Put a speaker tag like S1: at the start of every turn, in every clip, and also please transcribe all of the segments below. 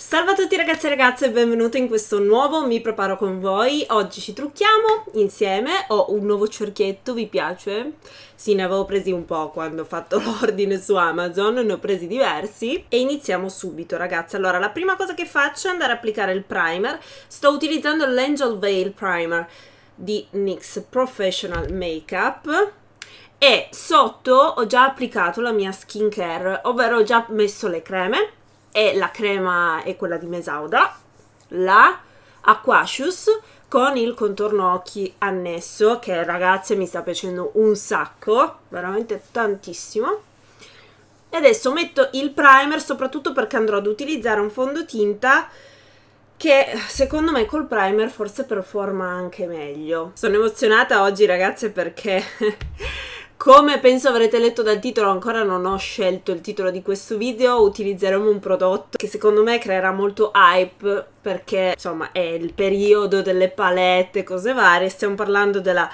S1: Salve a tutti ragazzi e ragazze e benvenuti in questo nuovo Mi Preparo Con Voi. Oggi ci trucchiamo insieme, ho un nuovo cerchietto, vi piace? Sì, ne avevo presi un po' quando ho fatto l'ordine su Amazon, ne ho presi diversi e iniziamo subito ragazzi. Allora, la prima cosa che faccio è andare ad applicare il primer, sto utilizzando l'Angel Veil Primer di NYX Professional Makeup e sotto ho già applicato la mia skincare, ovvero ho già messo le creme e la crema è quella di Mesauda, la Aquacius con il contorno occhi annesso che ragazze mi sta piacendo un sacco, veramente tantissimo. E adesso metto il primer soprattutto perché andrò ad utilizzare un fondotinta che secondo me col primer forse performa anche meglio. Sono emozionata oggi ragazze perché Come penso avrete letto dal titolo, ancora non ho scelto il titolo di questo video, utilizzeremo un prodotto che secondo me creerà molto hype perché insomma è il periodo delle palette, cose varie, stiamo parlando della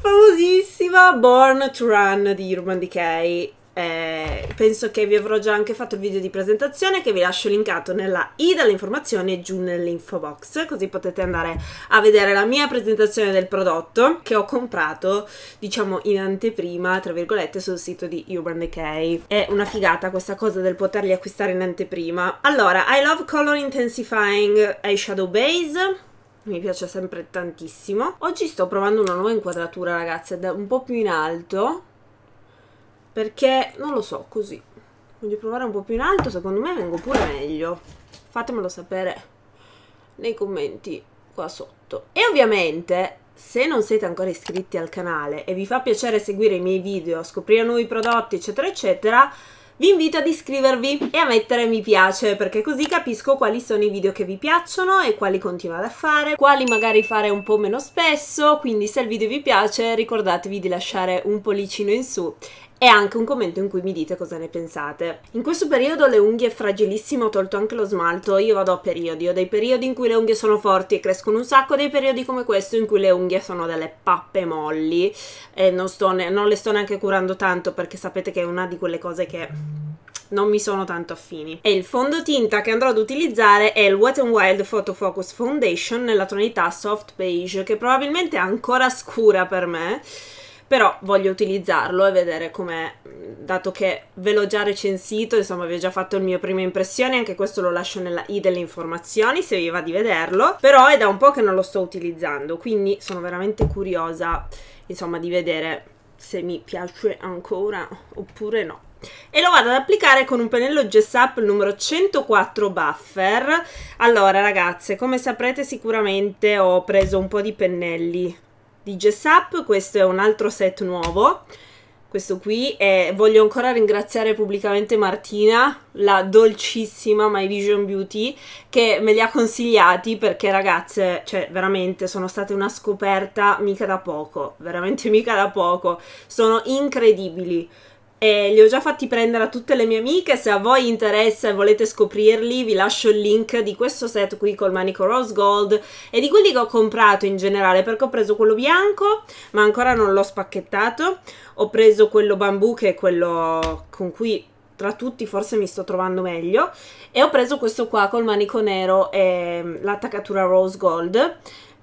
S1: famosissima Born to Run di Urban Decay eh, penso che vi avrò già anche fatto il video di presentazione che vi lascio linkato nella i delle informazioni giù nell'info box così potete andare a vedere la mia presentazione del prodotto che ho comprato diciamo in anteprima tra virgolette sul sito di Urban Decay è una figata questa cosa del poterli acquistare in anteprima allora I love color intensifying eyeshadow base mi piace sempre tantissimo oggi sto provando una nuova inquadratura ragazzi un po' più in alto perché, non lo so, così. Voglio provare un po' più in alto, secondo me vengo pure meglio. Fatemelo sapere nei commenti qua sotto. E ovviamente, se non siete ancora iscritti al canale e vi fa piacere seguire i miei video, scoprire nuovi prodotti, eccetera, eccetera, vi invito ad iscrivervi e a mettere mi piace perché così capisco quali sono i video che vi piacciono e quali continuate a fare, quali magari fare un po' meno spesso, quindi se il video vi piace ricordatevi di lasciare un pollicino in su e anche un commento in cui mi dite cosa ne pensate. In questo periodo le unghie fragilissime ho tolto anche lo smalto, io vado a periodi, ho dei periodi in cui le unghie sono forti e crescono un sacco, dei periodi come questo in cui le unghie sono delle pappe molli e non, non le sto neanche curando tanto perché sapete che è una di quelle cose che non mi sono tanto affini. E il fondotinta che andrò ad utilizzare è il Wet n Wild Photo Focus Foundation nella tonalità Soft Beige, che probabilmente è ancora scura per me, però voglio utilizzarlo e vedere com'è, dato che ve l'ho già recensito, insomma vi ho già fatto il mio prima impressione, anche questo lo lascio nella i delle informazioni se vi va di vederlo, però è da un po' che non lo sto utilizzando, quindi sono veramente curiosa insomma di vedere se mi piace ancora oppure no e lo vado ad applicare con un pennello Gessap numero 104 Buffer allora ragazze come saprete sicuramente ho preso un po' di pennelli di Jessup, questo è un altro set nuovo, questo qui, e voglio ancora ringraziare pubblicamente Martina, la dolcissima My Vision Beauty, che me li ha consigliati perché ragazze, cioè veramente sono state una scoperta mica da poco, veramente mica da poco, sono incredibili e li ho già fatti prendere a tutte le mie amiche. Se a voi interessa e volete scoprirli, vi lascio il link di questo set qui col manico rose gold e di quelli che ho comprato in generale perché ho preso quello bianco, ma ancora non l'ho spacchettato. Ho preso quello bambù che è quello con cui tra tutti forse mi sto trovando meglio e ho preso questo qua col manico nero e mm, l'attaccatura rose gold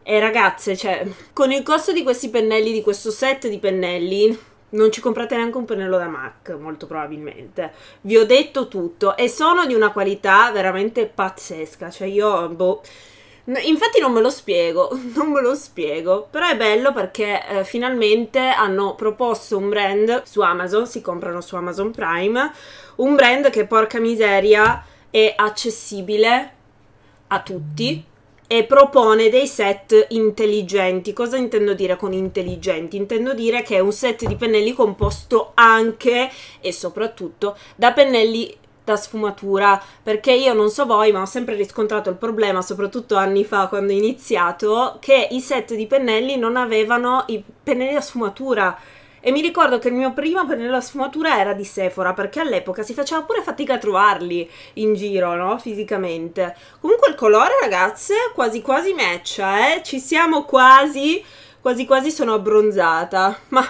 S1: e ragazze, cioè, con il costo di questi pennelli, di questo set di pennelli, non ci comprate neanche un pennello da MAC, molto probabilmente. Vi ho detto tutto e sono di una qualità veramente pazzesca. Cioè io, boh... Infatti non me lo spiego, non me lo spiego, però è bello perché eh, finalmente hanno proposto un brand su Amazon, si comprano su Amazon Prime, un brand che porca miseria è accessibile a tutti, e propone dei set intelligenti. Cosa intendo dire con intelligenti? Intendo dire che è un set di pennelli composto anche e soprattutto da pennelli da sfumatura perché io non so voi ma ho sempre riscontrato il problema soprattutto anni fa quando ho iniziato che i set di pennelli non avevano i pennelli da sfumatura e mi ricordo che il mio primo nella sfumatura era di Sephora, perché all'epoca si faceva pure fatica a trovarli in giro, no? Fisicamente. Comunque il colore, ragazze, quasi quasi matcha, eh? Ci siamo quasi, quasi quasi sono abbronzata. Ma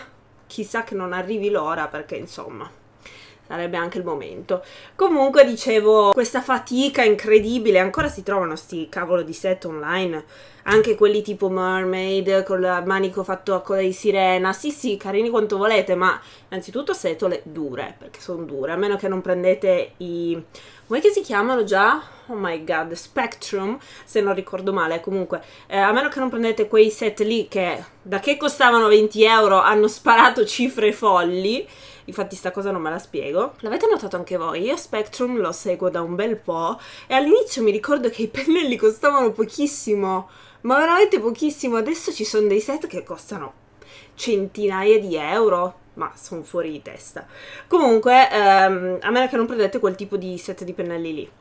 S1: chissà che non arrivi l'ora, perché insomma sarebbe anche il momento. Comunque dicevo, questa fatica incredibile, ancora si trovano sti cavolo di set online, anche quelli tipo Mermaid con il manico fatto a coda di sirena, sì sì, carini quanto volete, ma innanzitutto setole dure, perché sono dure, a meno che non prendete i... come si chiamano già? Oh my god, Spectrum, se non ricordo male, comunque, eh, a meno che non prendete quei set lì che da che costavano 20 euro hanno sparato cifre folli, infatti sta cosa non me la spiego. L'avete notato anche voi? Io Spectrum lo seguo da un bel po' e all'inizio mi ricordo che i pennelli costavano pochissimo, ma veramente pochissimo. Adesso ci sono dei set che costano centinaia di euro, ma sono fuori di testa. Comunque, ehm, a meno che non prendete quel tipo di set di pennelli lì.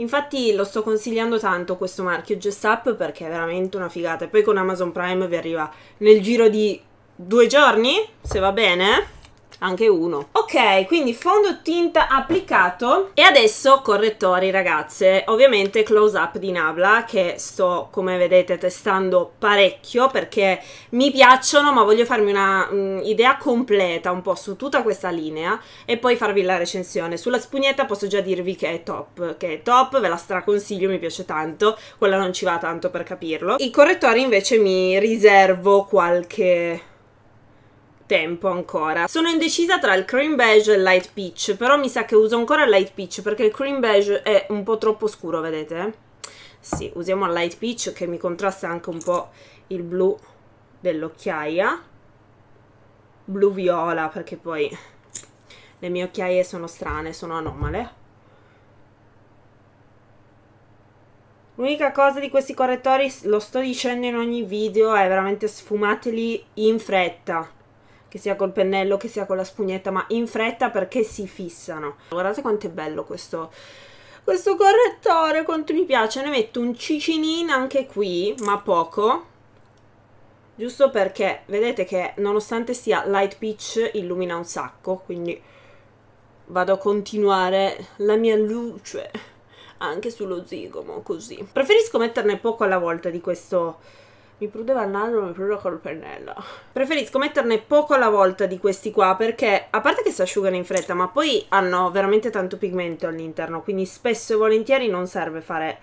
S1: Infatti lo sto consigliando tanto questo marchio Just Up perché è veramente una figata. E poi con Amazon Prime vi arriva nel giro di due giorni, se va bene anche uno. Ok, quindi fondotinta applicato e adesso correttori ragazze. Ovviamente close up di Nabla che sto come vedete testando parecchio perché mi piacciono ma voglio farmi una mm, idea completa un po' su tutta questa linea e poi farvi la recensione. Sulla spugnetta posso già dirvi che è top, che è top, ve la straconsiglio, mi piace tanto, quella non ci va tanto per capirlo. I correttori invece mi riservo qualche tempo ancora. Sono indecisa tra il cream beige e il light peach, però mi sa che uso ancora il light peach perché il cream beige è un po' troppo scuro, vedete? Sì, usiamo il light peach che mi contrasta anche un po' il blu dell'occhiaia. Blu viola perché poi le mie occhiaie sono strane, sono anomale. L'unica cosa di questi correttori, lo sto dicendo in ogni video, è veramente sfumateli in fretta che sia col pennello, che sia con la spugnetta, ma in fretta perché si fissano. Guardate quanto è bello questo, questo correttore, quanto mi piace. Ne metto un cicinin anche qui, ma poco. Giusto perché vedete che nonostante sia light peach illumina un sacco, quindi vado a continuare la mia luce anche sullo zigomo così. Preferisco metterne poco alla volta di questo mi prudeva il naso, mi prudeva col pennello. Preferisco metterne poco alla volta di questi qua perché, a parte che si asciugano in fretta, ma poi hanno veramente tanto pigmento all'interno, quindi spesso e volentieri non serve fare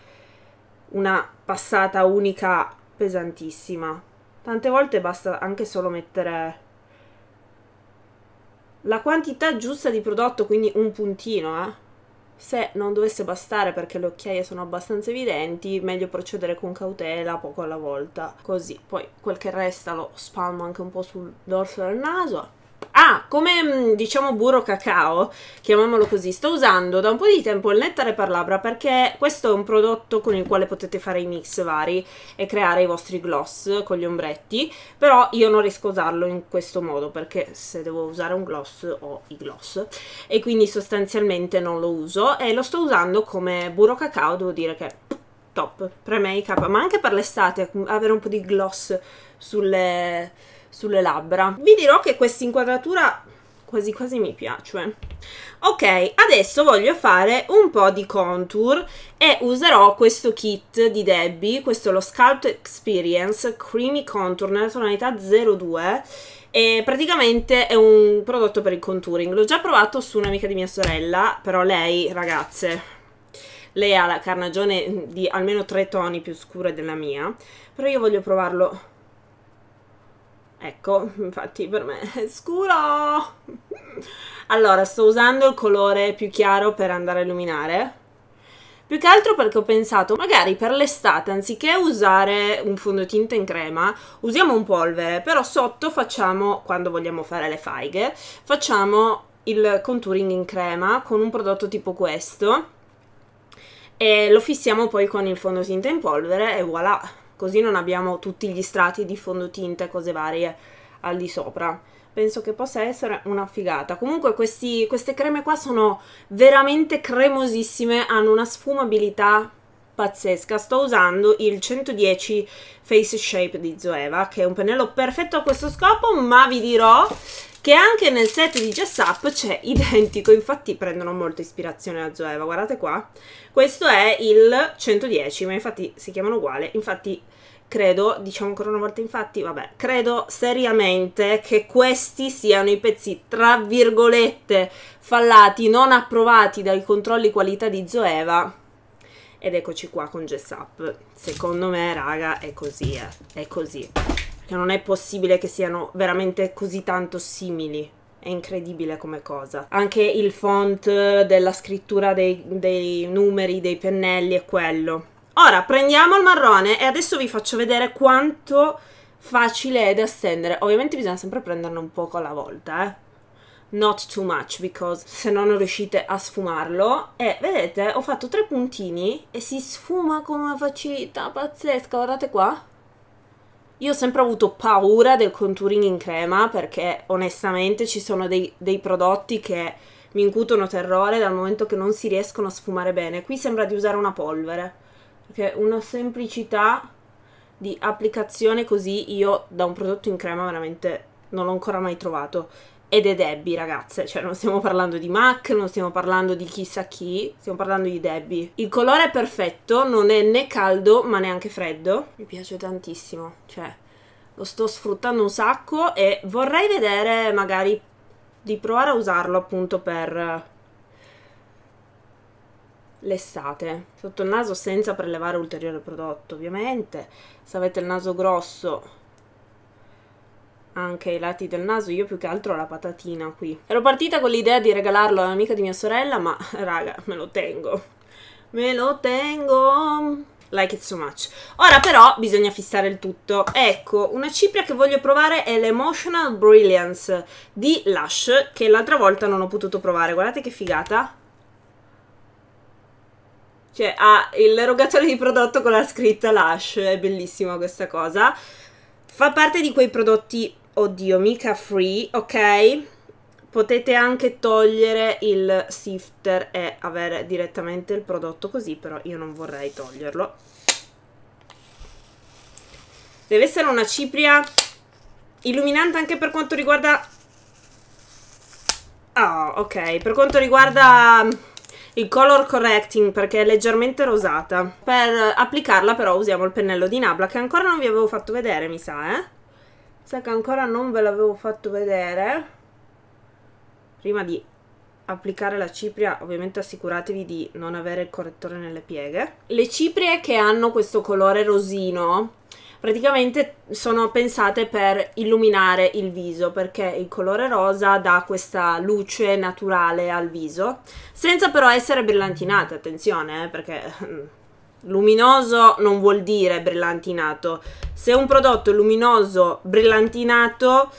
S1: una passata unica pesantissima. Tante volte basta anche solo mettere la quantità giusta di prodotto, quindi un puntino, eh se non dovesse bastare perché le occhiaie sono abbastanza evidenti, meglio procedere con cautela, poco alla volta, così. Poi quel che resta lo spalmo anche un po' sul dorso del naso Ah, come mm, diciamo burro cacao, chiamiamolo così, sto usando da un po' di tempo il nettare per labbra perché questo è un prodotto con il quale potete fare i mix vari e creare i vostri gloss con gli ombretti, però io non riesco a usarlo in questo modo perché se devo usare un gloss ho i gloss e quindi sostanzialmente non lo uso e lo sto usando come burro cacao, devo dire che top, pre-make up, ma anche per l'estate, mm, avere un po' di gloss sulle sulle labbra. Vi dirò che questa inquadratura quasi quasi mi piace. Ok, adesso voglio fare un po' di contour e userò questo kit di Debbie, questo è lo Sculpt Experience Creamy Contour nella tonalità 02 e praticamente è un prodotto per il contouring, l'ho già provato su un'amica di mia sorella, però lei, ragazze, lei ha la carnagione di almeno tre toni più scura della mia, però io voglio provarlo Ecco, infatti per me è scuro. Allora, sto usando il colore più chiaro per andare a illuminare. Più che altro perché ho pensato, magari per l'estate, anziché usare un fondotinta in crema, usiamo un polvere, però sotto facciamo, quando vogliamo fare le faighe, facciamo il contouring in crema con un prodotto tipo questo e lo fissiamo poi con il fondotinta in polvere e voilà, così non abbiamo tutti gli strati di fondotinta e cose varie al di sopra penso che possa essere una figata. Comunque questi, queste creme qua sono veramente cremosissime, hanno una sfumabilità pazzesca. Sto usando il 110 Face Shape di Zoeva, che è un pennello perfetto a questo scopo, ma vi dirò che anche nel set di Jessup c'è identico, infatti prendono molta ispirazione da Zoeva, guardate qua, questo è il 110, ma infatti si chiamano uguale, infatti credo, diciamo ancora una volta infatti, vabbè, credo seriamente che questi siano i pezzi tra virgolette fallati, non approvati dai controlli qualità di Zoeva. Ed eccoci qua con Jessup, Secondo me, raga, è così, eh. È così. Perché non è possibile che siano veramente così tanto simili. È incredibile come cosa. Anche il font della scrittura dei, dei numeri, dei pennelli è quello. Ora prendiamo il marrone e adesso vi faccio vedere quanto facile è da stendere. Ovviamente bisogna sempre prenderne un poco alla volta, eh not too much because se no non riuscite a sfumarlo e vedete ho fatto tre puntini e si sfuma con una facilità pazzesca guardate qua io ho sempre avuto paura del contouring in crema perché onestamente ci sono dei, dei prodotti che mi incutono terrore dal momento che non si riescono a sfumare bene. Qui sembra di usare una polvere, perché una semplicità di applicazione così io da un prodotto in crema veramente non l'ho ancora mai trovato ed è Debbie, ragazze. Cioè, non stiamo parlando di MAC, non stiamo parlando di chissà chi, stiamo parlando di Debbie. Il colore è perfetto, non è né caldo ma neanche freddo. Mi piace tantissimo, cioè, lo sto sfruttando un sacco e vorrei vedere magari di provare a usarlo appunto per eh, l'estate. Sotto il naso senza prelevare ulteriore prodotto, ovviamente. Se avete il naso grosso anche ai lati del naso, io più che altro ho la patatina qui. Ero partita con l'idea di regalarlo a un'amica di mia sorella, ma raga, me lo tengo. Me lo tengo! Like it so much. Ora però bisogna fissare il tutto. Ecco, una cipria che voglio provare è l'Emotional Brilliance di Lush, che l'altra volta non ho potuto provare. Guardate che figata. Cioè, ha l'erogatore di prodotto con la scritta Lush, è bellissima questa cosa. Fa parte di quei prodotti Oddio, mica free, ok? Potete anche togliere il sifter e avere direttamente il prodotto così, però io non vorrei toglierlo. Deve essere una cipria illuminante anche per quanto riguarda... Ah, oh, ok, per quanto riguarda il color correcting perché è leggermente rosata. Per applicarla però usiamo il pennello di Nabla che ancora non vi avevo fatto vedere mi sa, eh? sa che ancora non ve l'avevo fatto vedere prima di applicare la cipria ovviamente assicuratevi di non avere il correttore nelle pieghe le ciprie che hanno questo colore rosino praticamente sono pensate per illuminare il viso perché il colore rosa dà questa luce naturale al viso senza però essere brillantinate attenzione eh, perché Luminoso non vuol dire brillantinato. Se un prodotto è luminoso brillantinato,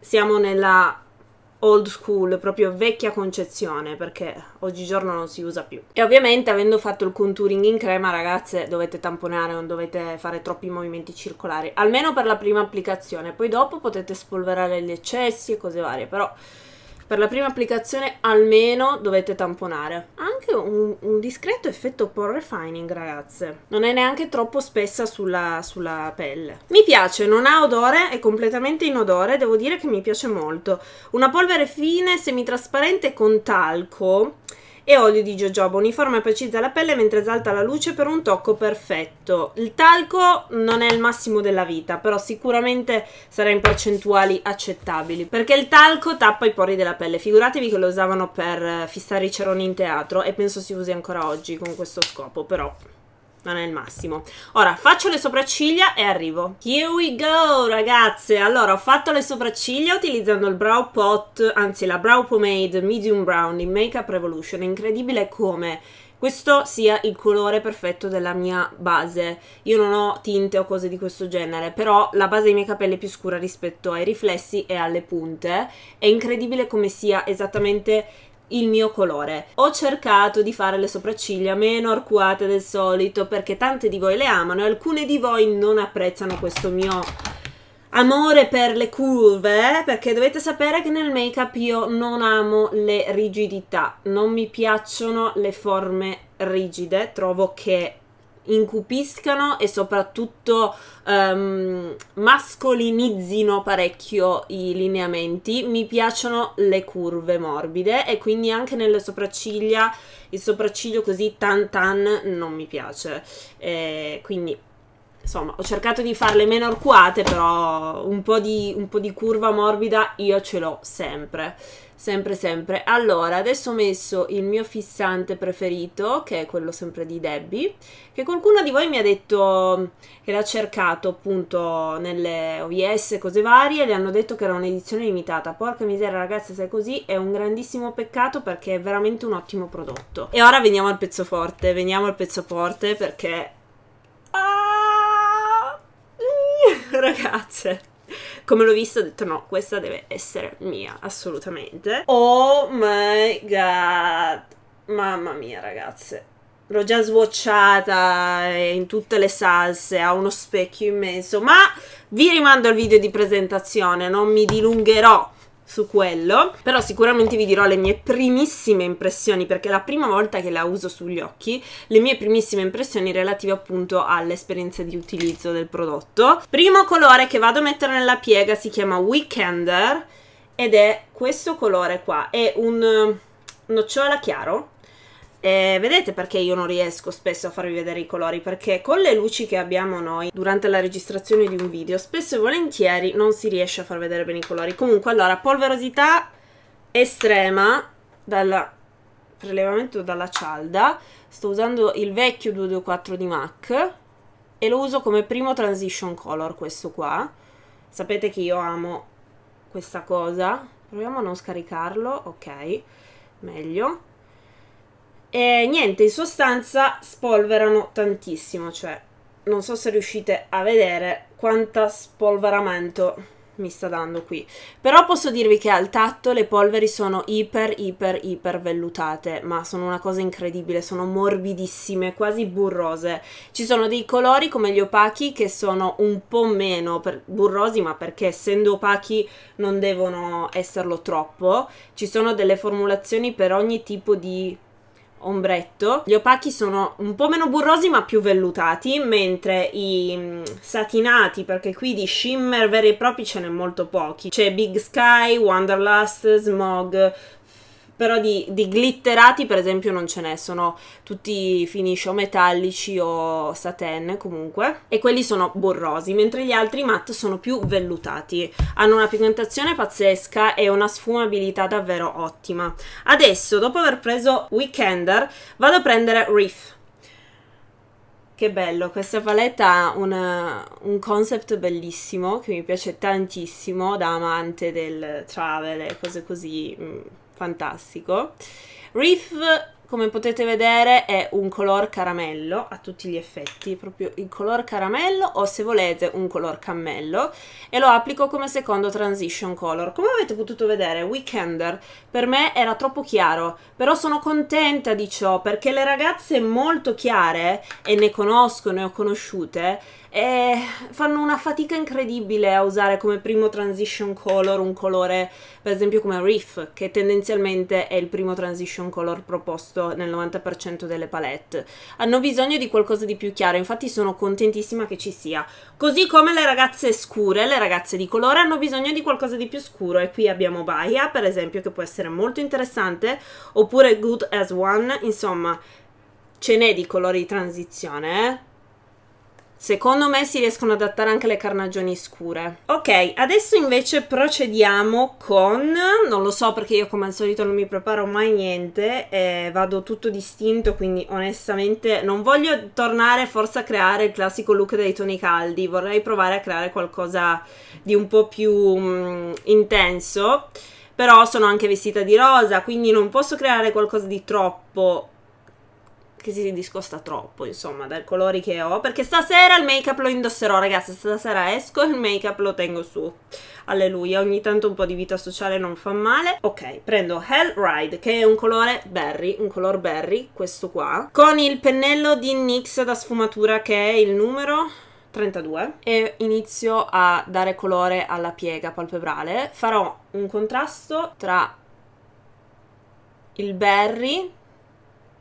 S1: siamo nella old school, proprio vecchia concezione, perché oggigiorno non si usa più. E ovviamente avendo fatto il contouring in crema, ragazze, dovete tamponare, non dovete fare troppi movimenti circolari, almeno per la prima applicazione. Poi dopo potete spolverare gli eccessi e cose varie, però per la prima applicazione almeno dovete tamponare. Anche un, un discreto effetto pore refining, ragazze. Non è neanche troppo spessa sulla, sulla pelle. Mi piace, non ha odore, è completamente inodore, devo dire che mi piace molto. Una polvere fine, semitrasparente con talco e olio di jojoba. Uniforme e apicizza la pelle mentre esalta la luce per un tocco perfetto. Il talco non è il massimo della vita, però sicuramente sarà in percentuali accettabili, perché il talco tappa i pori della pelle. Figuratevi che lo usavano per eh, fissare i ceroni in teatro e penso si usi ancora oggi con questo scopo, però non è il massimo. Ora faccio le sopracciglia e arrivo. Here we go ragazze. Allora ho fatto le sopracciglia utilizzando il brow pot, anzi la brow pomade medium brown in Makeup Revolution. È incredibile come questo sia il colore perfetto della mia base. Io non ho tinte o cose di questo genere, però la base dei miei capelli è più scura rispetto ai riflessi e alle punte. È incredibile come sia esattamente il mio colore. Ho cercato di fare le sopracciglia meno arcuate del solito perché tante di voi le amano e alcune di voi non apprezzano questo mio amore per le curve eh? perché dovete sapere che nel make up io non amo le rigidità non mi piacciono le forme rigide trovo che incupiscano e soprattutto um, mascolinizzino parecchio i lineamenti. Mi piacciono le curve morbide e quindi anche nelle sopracciglia il sopracciglio così tan tan non mi piace. Eh, quindi insomma ho cercato di farle meno arcuate però un po' di, un po di curva morbida io ce l'ho sempre sempre sempre allora adesso ho messo il mio fissante preferito che è quello sempre di Debbie che qualcuno di voi mi ha detto che l'ha cercato appunto nelle OIS cose varie le hanno detto che era un'edizione limitata porca miseria ragazzi se è così è un grandissimo peccato perché è veramente un ottimo prodotto e ora veniamo al pezzo forte veniamo al pezzo forte perché ah! ragazze come l'ho vista ho detto no, questa deve essere mia, assolutamente. Oh my god, mamma mia ragazze. L'ho già sbocciata in tutte le salse, ha uno specchio immenso, ma vi rimando al video di presentazione, non mi dilungherò su quello, però sicuramente vi dirò le mie primissime impressioni perché è la prima volta che la uso sugli occhi, le mie primissime impressioni relative appunto all'esperienza di utilizzo del prodotto. Primo colore che vado a mettere nella piega si chiama Weekender ed è questo colore qua, è un nocciola chiaro e vedete perché io non riesco spesso a farvi vedere i colori? Perché con le luci che abbiamo noi durante la registrazione di un video, spesso e volentieri non si riesce a far vedere bene i colori. Comunque, allora, polverosità estrema dal prelevamento dalla cialda. Sto usando il vecchio 224 di MAC e lo uso come primo transition color, questo qua. Sapete che io amo questa cosa. Proviamo a non scaricarlo, ok, meglio e niente, in sostanza spolverano tantissimo, cioè non so se riuscite a vedere quanta spolveramento mi sta dando qui. Però posso dirvi che al tatto le polveri sono iper, iper, iper vellutate, ma sono una cosa incredibile, sono morbidissime, quasi burrose. Ci sono dei colori come gli opachi che sono un po' meno burrosi, ma perché essendo opachi non devono esserlo troppo. Ci sono delle formulazioni per ogni tipo di ombretto. Gli opachi sono un po' meno burrosi ma più vellutati, mentre i mm, satinati, perché qui di shimmer veri e propri ce n'è molto pochi. C'è Big Sky, Wanderlust, Smog, però di, di, glitterati per esempio non ce n'è, sono tutti finish o metallici o satin comunque e quelli sono borrosi, mentre gli altri matte sono più vellutati, hanno una pigmentazione pazzesca e una sfumabilità davvero ottima. Adesso dopo aver preso Weekender vado a prendere Reef. Che bello, questa paletta ha una, un concept bellissimo che mi piace tantissimo da amante del travel e cose così mm fantastico. Reef, come potete vedere, è un color caramello a tutti gli effetti, proprio il color caramello o se volete un color cammello e lo applico come secondo transition color. Come avete potuto vedere, Weekender per me era troppo chiaro, però sono contenta di ciò perché le ragazze molto chiare, e ne conosco, ne ho conosciute, e fanno una fatica incredibile a usare come primo transition color un colore per esempio come Riff che tendenzialmente è il primo transition color proposto nel 90% delle palette hanno bisogno di qualcosa di più chiaro infatti sono contentissima che ci sia così come le ragazze scure le ragazze di colore hanno bisogno di qualcosa di più scuro e qui abbiamo Bahia per esempio che può essere molto interessante oppure Good as One insomma ce n'è di colori di transizione eh? Secondo me si riescono ad adattare anche le carnagioni scure. Ok, adesso invece procediamo con... Non lo so perché io come al solito non mi preparo mai niente, eh, vado tutto distinto, quindi onestamente non voglio tornare forse a creare il classico look dei toni caldi, vorrei provare a creare qualcosa di un po' più mh, mm, intenso, però sono anche vestita di rosa, quindi non posso creare qualcosa di troppo che si discosta troppo, insomma, dai colori che ho. Perché stasera il make-up lo indosserò, ragazzi. Stasera esco e il make-up lo tengo su. Alleluia, ogni tanto un po' di vita sociale non fa male. Ok, prendo Hell Ride, che è un colore berry, un color berry, questo qua. Con il pennello di NYX da sfumatura, che è il numero... 32 e inizio a dare colore alla piega palpebrale farò un contrasto tra il berry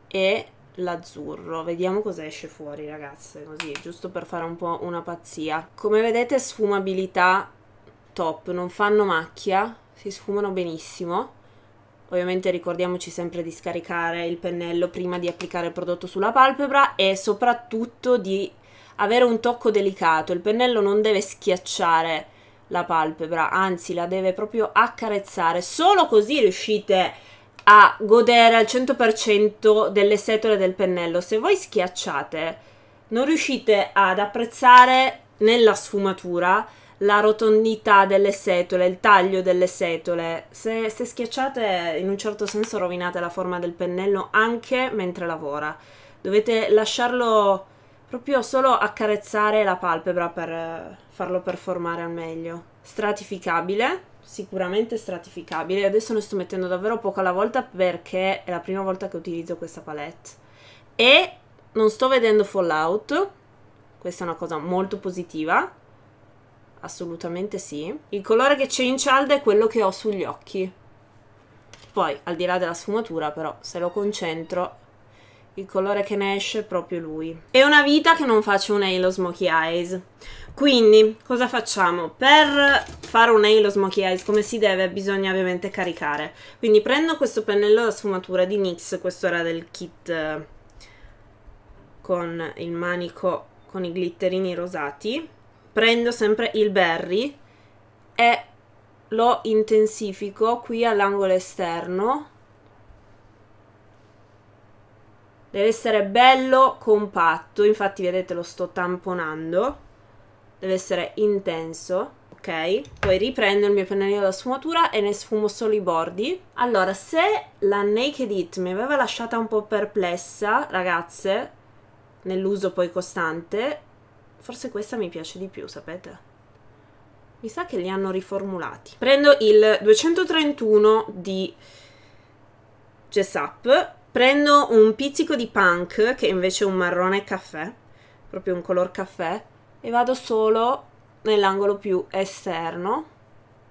S1: e l'azzurro. Vediamo cosa esce fuori, ragazze, così, giusto per fare un po' una pazzia. Come vedete sfumabilità top, non fanno macchia, si sfumano benissimo. Ovviamente ricordiamoci sempre di scaricare il pennello prima di applicare il prodotto sulla palpebra e soprattutto di avere un tocco delicato. Il pennello non deve schiacciare la palpebra, anzi la deve proprio accarezzare. Solo così riuscite a a godere al 100% delle setole del pennello. Se voi schiacciate, non riuscite ad apprezzare nella sfumatura la rotondità delle setole, il taglio delle setole. Se, se, schiacciate, in un certo senso rovinate la forma del pennello anche mentre lavora. Dovete lasciarlo proprio solo accarezzare la palpebra per eh, farlo performare al meglio. Stratificabile sicuramente stratificabile. Adesso ne sto mettendo davvero poco alla volta perché è la prima volta che utilizzo questa palette. E non sto vedendo fallout, questa è una cosa molto positiva. Assolutamente sì. Il colore che c'è in cialda è quello che ho sugli occhi. Poi, al di là della sfumatura, però, se lo concentro il colore che ne esce è proprio lui. È una vita che non faccio un Halo Smokey Eyes. Quindi, cosa facciamo? Per fare un Halo Smokey Eyes come si deve bisogna ovviamente caricare. Quindi prendo questo pennello da sfumatura di NYX, questo era del kit eh, con il manico con i glitterini rosati. Prendo sempre il berry e lo intensifico qui all'angolo esterno Deve essere bello compatto, infatti vedete lo sto tamponando. Deve essere intenso, ok? Poi riprendo il mio pennellino da sfumatura e ne sfumo solo i bordi. Allora, se la Naked It mi aveva lasciata un po' perplessa, ragazze, nell'uso poi costante, forse questa mi piace di più, sapete? Mi sa che li hanno riformulati. Prendo il 231 di Jessap Prendo un pizzico di punk, che invece è un marrone caffè, proprio un color caffè, e vado solo nell'angolo più esterno.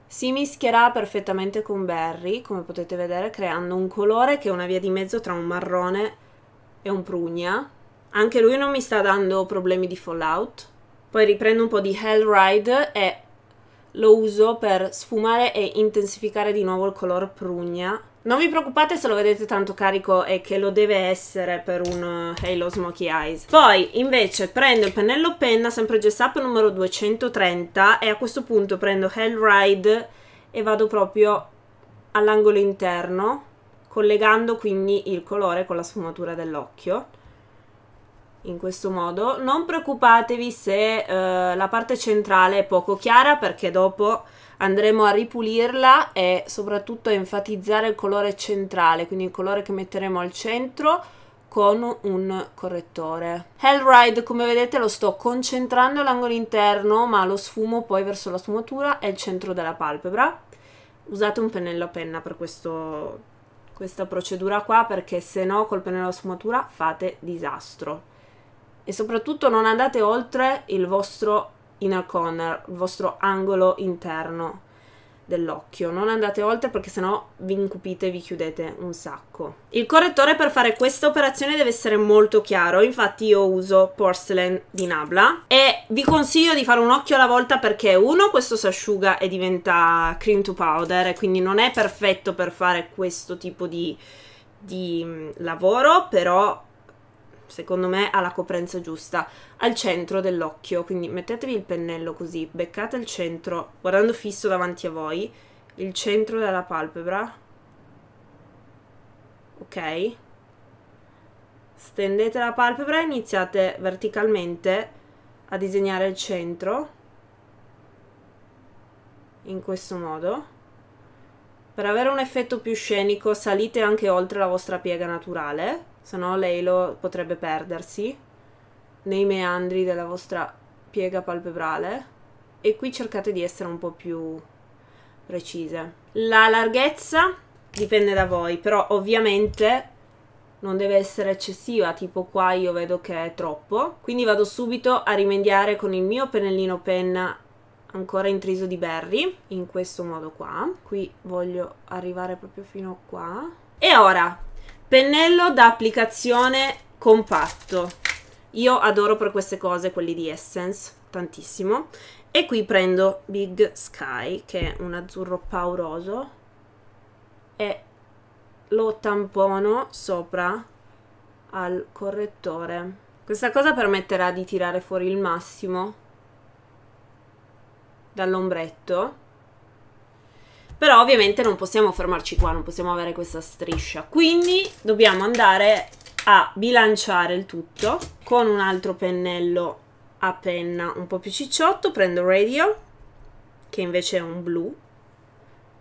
S1: Si mischierà perfettamente con Berry, come potete vedere, creando un colore che è una via di mezzo tra un marrone e un prugna. Anche lui non mi sta dando problemi di fallout. Poi riprendo un po' di Hellride e lo uso per sfumare e intensificare di nuovo il color prugna non vi preoccupate se lo vedete tanto carico e che lo deve essere per un eh, Halo Smoky Eyes. Poi invece prendo il pennello penna, sempre Gessapo numero 230 e a questo punto prendo Hellride e vado proprio all'angolo interno collegando quindi il colore con la sfumatura dell'occhio in questo modo non preoccupatevi se eh, la parte centrale è poco chiara perché dopo andremo a ripulirla e soprattutto a enfatizzare il colore centrale, quindi il colore che metteremo al centro con un correttore. Hellride come vedete lo sto concentrando all'angolo interno ma lo sfumo poi verso la sfumatura e il centro della palpebra. Usate un pennello a penna per questo, questa procedura qua perché se no col pennello a sfumatura fate disastro. E soprattutto non andate oltre il vostro inner corner, il vostro angolo interno dell'occhio. Non andate oltre perché sennò vi incupite e vi chiudete un sacco. Il correttore per fare questa operazione deve essere molto chiaro, infatti io uso Porcelain di Nabla e vi consiglio di fare un occhio alla volta perché uno questo si asciuga e diventa cream to powder e quindi non è perfetto per fare questo tipo di, di mm, lavoro, però secondo me ha la coprenza giusta, al centro dell'occhio, quindi mettetevi il pennello così, beccate il centro, guardando fisso davanti a voi, il centro della palpebra, ok? Stendete la palpebra e iniziate verticalmente a disegnare il centro, in questo modo. Per avere un effetto più scenico salite anche oltre la vostra piega naturale se no Leilo potrebbe perdersi nei meandri della vostra piega palpebrale e qui cercate di essere un po' più precise. La larghezza dipende da voi, però ovviamente non deve essere eccessiva, tipo qua io vedo che è troppo, quindi vado subito a rimediare con il mio pennellino penna ancora intriso di berry, in questo modo qua. Qui voglio arrivare proprio fino qua. E ora, Pennello da applicazione compatto. Io adoro per queste cose quelli di Essence, tantissimo. E qui prendo Big Sky, che è un azzurro pauroso, e lo tampono sopra al correttore. Questa cosa permetterà di tirare fuori il massimo dall'ombretto però ovviamente non possiamo fermarci qua, non possiamo avere questa striscia. Quindi dobbiamo andare a bilanciare il tutto con un altro pennello a penna un po' più cicciotto. Prendo Radio, che invece è un blu,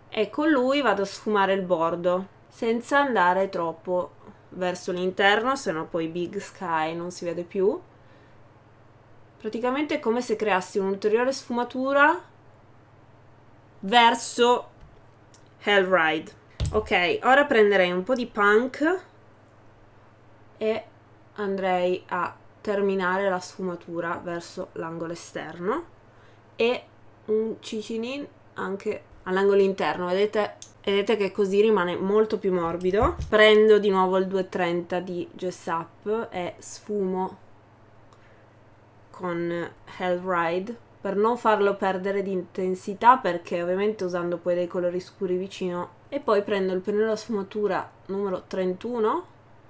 S1: e con lui vado a sfumare il bordo senza andare troppo verso l'interno, se no poi Big Sky non si vede più. Praticamente è come se creassi un'ulteriore sfumatura verso Hellride. Ok, ora prenderei un po' di punk e andrei a terminare la sfumatura verso l'angolo esterno e un cicinin anche all'angolo interno, vedete? Vedete che così rimane molto più morbido. Prendo di nuovo il 230 di Jessup e sfumo con Hellride per non farlo perdere di intensità perché ovviamente usando poi dei colori scuri vicino e poi prendo il pennello a sfumatura numero 31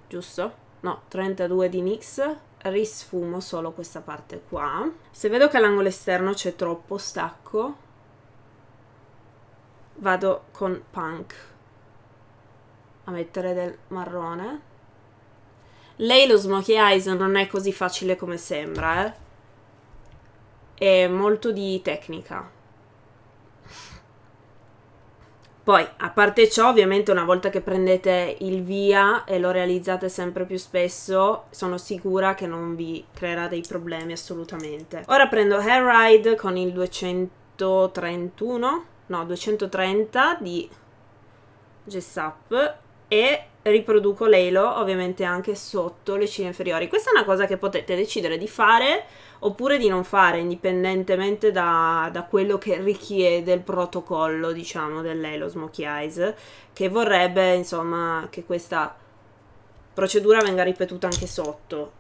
S1: giusto? no 32 di NYX risfumo solo questa parte qua se vedo che all'angolo esterno c'è troppo stacco vado con Punk a mettere del marrone lei lo smokey eyes non è così facile come sembra eh è molto di tecnica. Poi, a parte ciò, ovviamente una volta che prendete il via e lo realizzate sempre più spesso, sono sicura che non vi creerà dei problemi assolutamente. Ora prendo Hairride con il 231, no 230 di Jessap e riproduco l'elo ovviamente anche sotto le ciglia inferiori. Questa è una cosa che potete decidere di fare oppure di non fare indipendentemente da, da quello che richiede il protocollo diciamo dell'elo Smokey Eyes che vorrebbe insomma che questa procedura venga ripetuta anche sotto.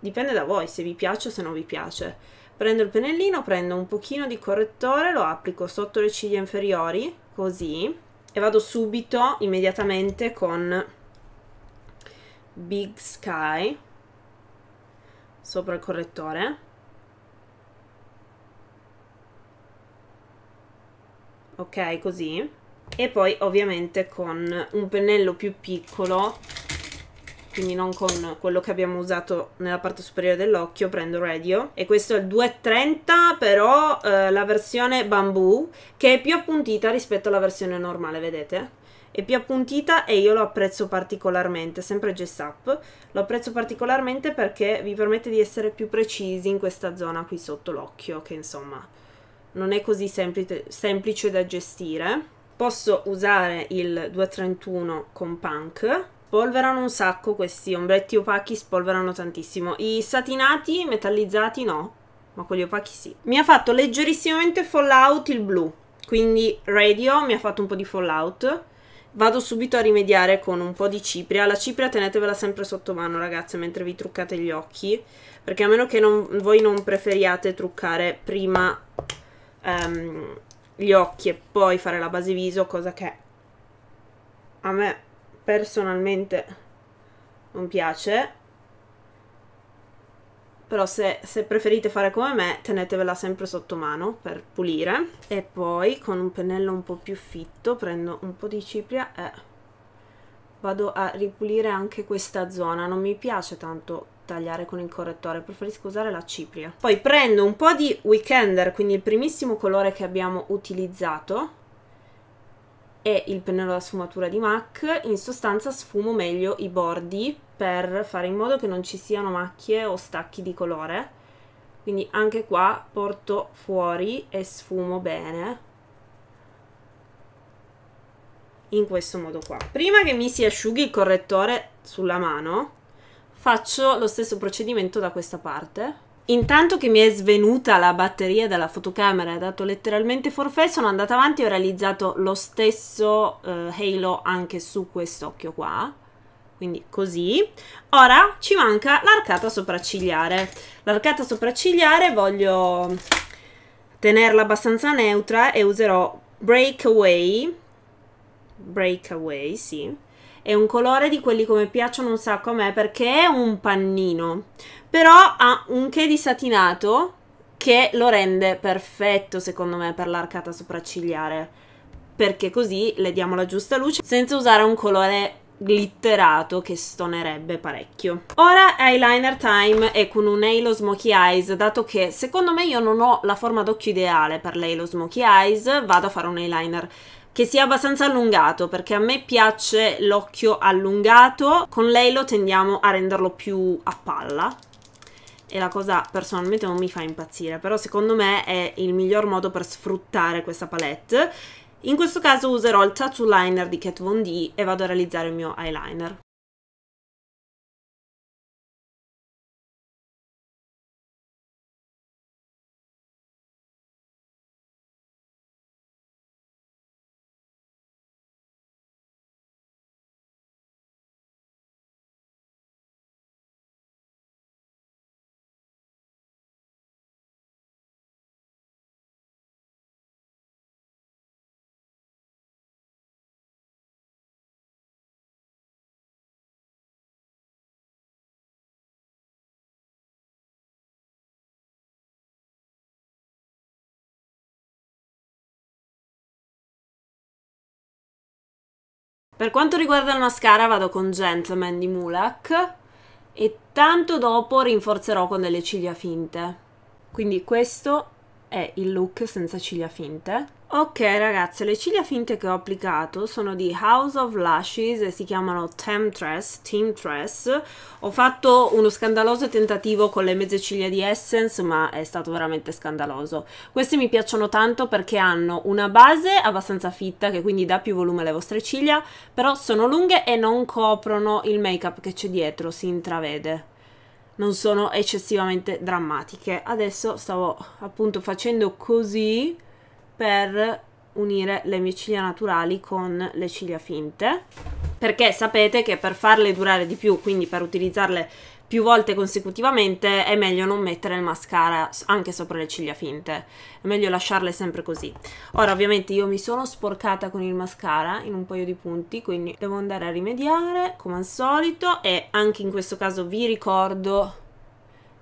S1: Dipende da voi se vi piace o se non vi piace. Prendo il pennellino, prendo un pochino di correttore, lo applico sotto le ciglia inferiori così e vado subito, immediatamente, con Big Sky sopra il correttore. Ok, così. E poi ovviamente con un pennello più piccolo quindi non con quello che abbiamo usato nella parte superiore dell'occhio, prendo Radio e questo è il 230 però eh, la versione bamboo che è più appuntita rispetto alla versione normale, vedete? È più appuntita e io lo apprezzo particolarmente, sempre Jess lo apprezzo particolarmente perché vi permette di essere più precisi in questa zona qui sotto l'occhio che insomma non è così semplice, semplice da gestire. Posso usare il 231 con Punk spolverano un sacco questi ombretti opachi, spolverano tantissimo. I satinati metallizzati no, ma quelli opachi sì. Mi ha fatto leggerissimamente fallout il blu, quindi radio mi ha fatto un po' di fallout. Vado subito a rimediare con un po' di cipria. La cipria tenetevela sempre sotto mano, ragazze, mentre vi truccate gli occhi. Perché a meno che non, voi non preferiate truccare prima um, gli occhi e poi fare la base viso, cosa che a me personalmente non piace, però se, se, preferite fare come me tenetevela sempre sotto mano per pulire e poi con un pennello un po' più fitto prendo un po' di cipria e vado a ripulire anche questa zona non mi piace tanto tagliare con il correttore preferisco usare la cipria poi prendo un po' di weekender quindi il primissimo colore che abbiamo utilizzato e il pennello da sfumatura di MAC, in sostanza sfumo meglio i bordi per fare in modo che non ci siano macchie o stacchi di colore. Quindi anche qua porto fuori e sfumo bene in questo modo qua. Prima che mi si asciughi il correttore sulla mano, faccio lo stesso procedimento da questa parte. Intanto che mi è svenuta la batteria della fotocamera e ha dato letteralmente forfè, sono andata avanti e ho realizzato lo stesso eh, halo anche su quest'occhio qua. Quindi così. Ora ci manca l'arcata sopraccigliare. L'arcata sopraccigliare voglio tenerla abbastanza neutra e userò Breakaway. Breakaway, sì è un colore di quelli come piacciono un sacco a me perché è un pannino, però ha un che di satinato che lo rende perfetto secondo me per l'arcata sopraccigliare, perché così le diamo la giusta luce senza usare un colore glitterato che stonerebbe parecchio. Ora eyeliner time e con un Halo Smoky Eyes, dato che secondo me io non ho la forma d'occhio ideale per l'Halo Smoky Eyes, vado a fare un eyeliner che sia abbastanza allungato perché a me piace l'occhio allungato, con lei lo tendiamo a renderlo più a palla e la cosa personalmente non mi fa impazzire, però secondo me è il miglior modo per sfruttare questa palette. In questo caso userò il Tattoo Liner di Kat Von D e vado a realizzare il mio eyeliner. Per quanto riguarda il mascara vado con Gentleman di Mulak e tanto dopo rinforzerò con delle ciglia finte. Quindi questo è il look senza ciglia finte. Ok ragazze, le ciglia finte che ho applicato sono di House of Lashes e si chiamano Temptress, Temptress. Ho fatto uno scandaloso tentativo con le mezze ciglia di Essence, ma è stato veramente scandaloso. Queste mi piacciono tanto perché hanno una base abbastanza fitta, che quindi dà più volume alle vostre ciglia, però sono lunghe e non coprono il make-up che c'è dietro, si intravede non sono eccessivamente drammatiche. Adesso stavo appunto facendo così per unire le mie ciglia naturali con le ciglia finte perché sapete che per farle durare di più quindi per utilizzarle più volte consecutivamente è meglio non mettere il mascara anche sopra le ciglia finte è meglio lasciarle sempre così ora ovviamente io mi sono sporcata con il mascara in un paio di punti quindi devo andare a rimediare come al solito e anche in questo caso vi ricordo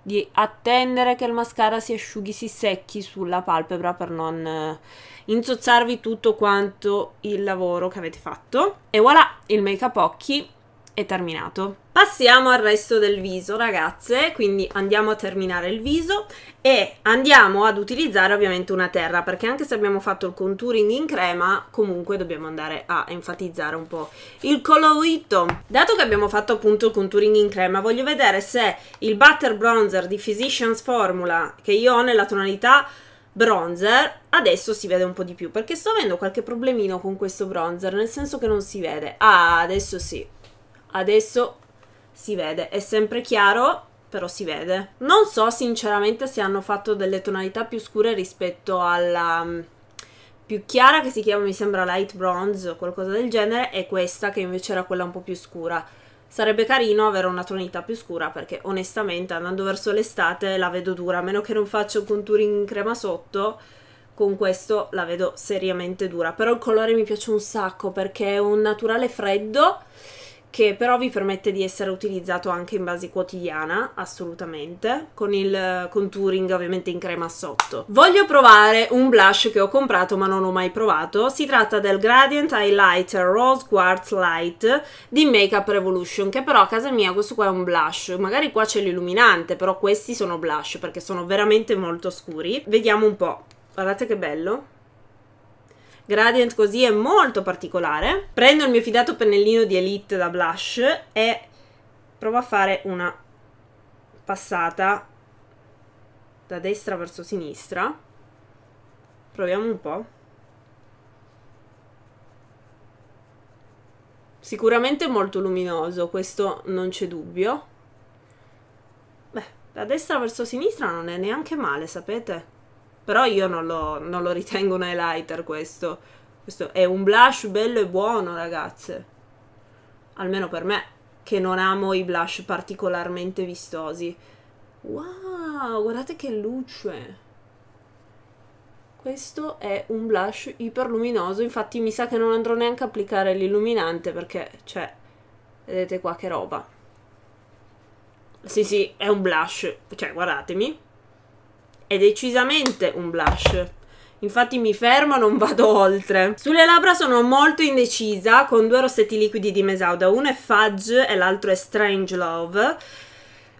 S1: di attendere che il mascara si asciughi, si secchi sulla palpebra per non eh, insozzarvi tutto quanto il lavoro che avete fatto. E voilà, il make up occhi è terminato. Passiamo al resto del viso ragazze, quindi andiamo a terminare il viso e andiamo ad utilizzare ovviamente una terra perché anche se abbiamo fatto il contouring in crema comunque dobbiamo andare a enfatizzare un po' il colorito. Dato che abbiamo fatto appunto il contouring in crema voglio vedere se il butter bronzer di Physicians Formula che io ho nella tonalità bronzer adesso si vede un po' di più perché sto avendo qualche problemino con questo bronzer nel senso che non si vede. Ah adesso sì, adesso si vede. È sempre chiaro, però si vede. Non so sinceramente se hanno fatto delle tonalità più scure rispetto alla mm, più chiara che si chiama mi sembra light bronze o qualcosa del genere e questa che invece era quella un po' più scura. Sarebbe carino avere una tonalità più scura perché onestamente andando verso l'estate la vedo dura, a meno che non faccio un contouring in crema sotto, con questo la vedo seriamente dura. Però il colore mi piace un sacco perché è un naturale freddo che però vi permette di essere utilizzato anche in base quotidiana, assolutamente, con il contouring ovviamente in crema sotto. Voglio provare un blush che ho comprato ma non ho mai provato, si tratta del Gradient Highlighter Rose Quartz Light di Makeup Revolution, che però a casa mia questo qua è un blush, magari qua c'è l'illuminante, però questi sono blush perché sono veramente molto scuri. Vediamo un po', guardate che bello gradient così è molto particolare. Prendo il mio fidato pennellino di Elite da blush e provo a fare una passata da destra verso sinistra. Proviamo un po'. Sicuramente molto luminoso, questo non c'è dubbio. Beh, da destra verso sinistra non è neanche male, sapete? Però io non lo, non lo ritengo un highlighter questo. Questo è un blush bello e buono, ragazze. Almeno per me, che non amo i blush particolarmente vistosi. Wow, guardate che luce! Questo è un blush iperluminoso, infatti mi sa che non andrò neanche a applicare l'illuminante perché, cioè, vedete qua che roba. Sì, sì, è un blush, cioè, guardatemi. È decisamente un blush. Infatti mi fermo, non vado oltre. Sulle labbra sono molto indecisa con due rossetti liquidi di Mesauda. Uno è Fudge e l'altro è Strange Love.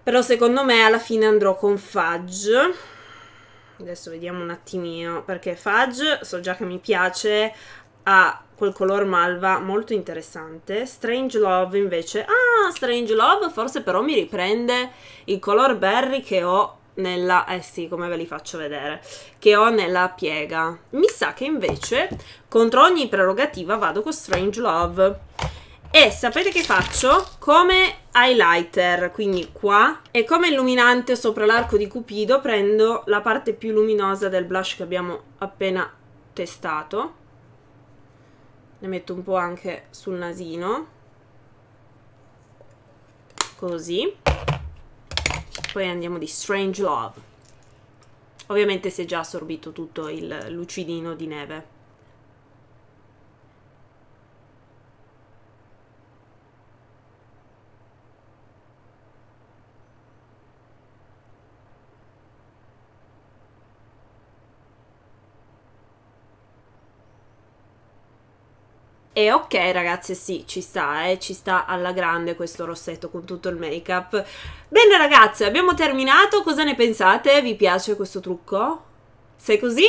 S1: Però secondo me alla fine andrò con Fudge. Adesso vediamo un attimino, perché Fudge so già che mi piace, ha quel color malva molto interessante. Strange Love invece, ah, Strange Love forse però mi riprende il color berry che ho nella, eh sì, come ve li faccio vedere, che ho nella piega. Mi sa che invece contro ogni prerogativa vado con Strange Love. E sapete che faccio? Come highlighter, quindi qua, e come illuminante sopra l'arco di Cupido prendo la parte più luminosa del blush che abbiamo appena testato. Ne metto un po' anche sul nasino. Così poi andiamo di Strange Love. Ovviamente si è già assorbito tutto il lucidino di neve. E ok ragazze sì, ci sta, eh, ci sta alla grande questo rossetto con tutto il make up. Bene ragazze, abbiamo terminato, cosa ne pensate? Vi piace questo trucco? Sei così?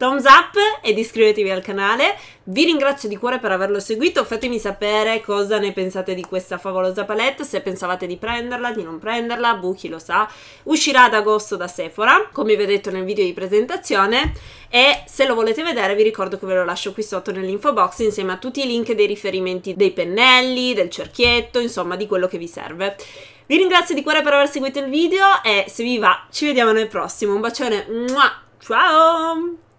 S1: thumbs up ed iscrivetevi al canale. Vi ringrazio di cuore per averlo seguito, fatemi sapere cosa ne pensate di questa favolosa palette, se pensavate di prenderla, di non prenderla, Buchi lo sa. Uscirà ad agosto da Sephora, come vi ho detto nel video di presentazione, e se lo volete vedere vi ricordo che ve lo lascio qui sotto nell'info box insieme a tutti i link dei riferimenti dei pennelli, del cerchietto, insomma di quello che vi serve. Vi ringrazio di cuore per aver seguito il video e se vi va ci vediamo nel prossimo. Un bacione, ciao!